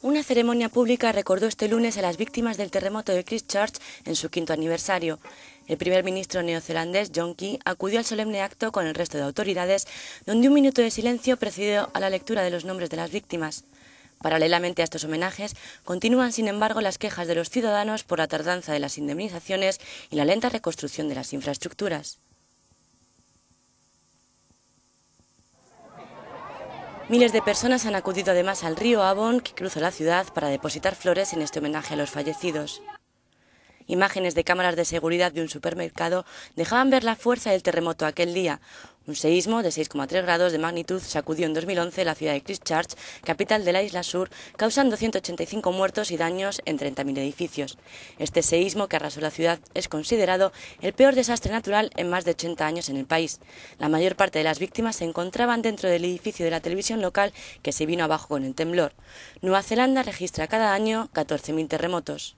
Una ceremonia pública recordó este lunes a las víctimas del terremoto de Christchurch en su quinto aniversario. El primer ministro neozelandés John Key acudió al solemne acto con el resto de autoridades, donde un minuto de silencio precedió a la lectura de los nombres de las víctimas. Paralelamente a estos homenajes, continúan, sin embargo, las quejas de los ciudadanos por la tardanza de las indemnizaciones y la lenta reconstrucción de las infraestructuras. Miles de personas han acudido además al río Avon, que cruza la ciudad, para depositar flores en este homenaje a los fallecidos. Imágenes de cámaras de seguridad de un supermercado dejaban ver la fuerza del terremoto aquel día, un seísmo de 6,3 grados de magnitud sacudió en 2011 la ciudad de Christchurch, capital de la isla sur, causando 185 muertos y daños en 30.000 edificios. Este seísmo que arrasó la ciudad es considerado el peor desastre natural en más de 80 años en el país. La mayor parte de las víctimas se encontraban dentro del edificio de la televisión local que se vino abajo con el temblor. Nueva Zelanda registra cada año 14.000 terremotos.